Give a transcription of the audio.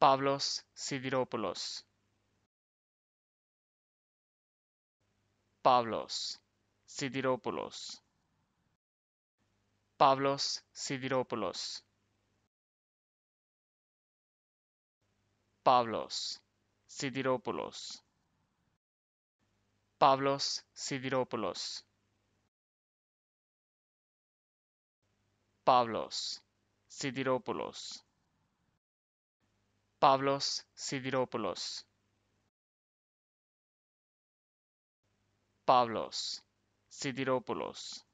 Pablos Sidirópolos Pablos, sidirópolos Pablos sidirópolos Pablos, sidirópolos Pablos sidirópolos Pablos, Sidiropoulos. PABLOS Sidirópolos PABLOS Sidirópolos.